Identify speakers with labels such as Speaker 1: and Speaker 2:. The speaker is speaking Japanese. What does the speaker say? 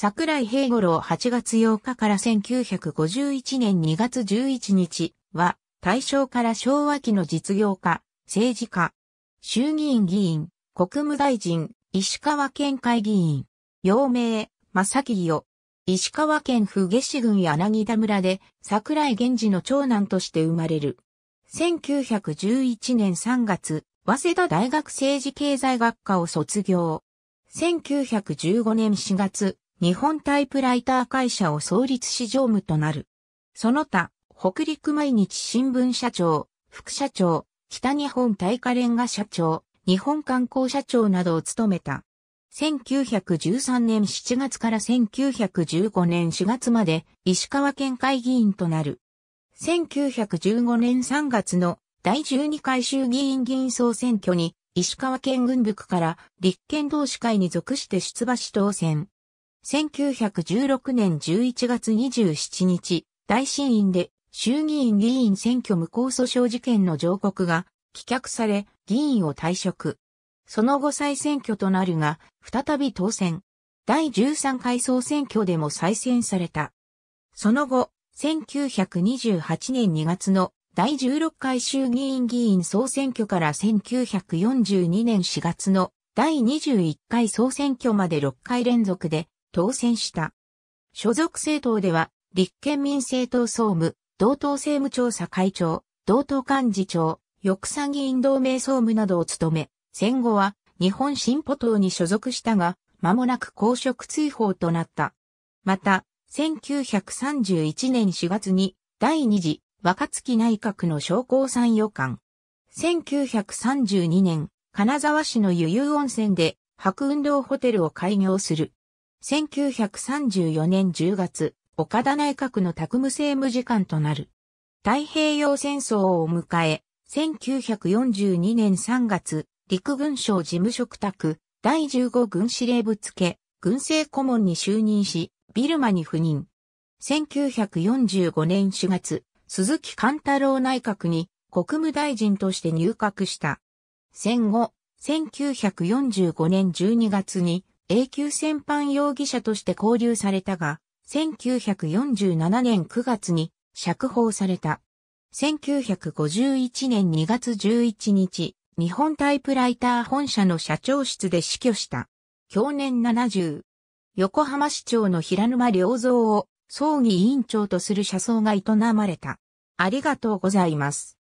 Speaker 1: 桜井平五郎8月8日から1951年2月11日は、大正から昭和期の実業家、政治家、衆議院議員、国務大臣、石川県会議員、陽明、正木よ、石川県府下市郡柳田村で桜井源氏の長男として生まれる。1911年3月、早稲田大学政治経済学科を卒業。1915年4月、日本タイプライター会社を創立し常務となる。その他、北陸毎日新聞社長、副社長、北日本大火レンガ社長、日本観光社長などを務めた。1913年7月から1915年4月まで石川県会議員となる。1915年3月の第12回衆議院議員総選挙に石川県軍部区から立憲同志会に属して出馬し当選。1916年11月27日、大審院で衆議院議員選挙無効訴訟事件の上告が棄却され、議員を退職。その後再選挙となるが、再び当選。第13回総選挙でも再選された。その後、1928年2月の第16回衆議院議員総選挙から1942年4月の第21回総選挙まで6回連続で当選した。所属政党では、立憲民政党総務、同党政務調査会長、同党幹事長、翼賛議員同盟総務などを務め、戦後は日本進歩党に所属したが、間もなく公職追放となった。また、1931年4月に第二次若月内閣の商工参与官。1932年、金沢市の湯湯温泉で白運動ホテルを開業する。1934年10月、岡田内閣の宅務政務次官となる。太平洋戦争を迎え、1942年3月、陸軍省事務職宅、第15軍司令部付、軍政顧問に就任し、ビルマに赴任。1945年4月、鈴木貫太郎内閣に国務大臣として入閣した。戦後、1945年12月に永久戦犯容疑者として拘留されたが、1947年9月に釈放された。1951年2月11日、日本タイプライター本社の社長室で死去した。去年70。横浜市長の平沼良造を葬儀委員長とする社葬が営まれた。ありがとうございます。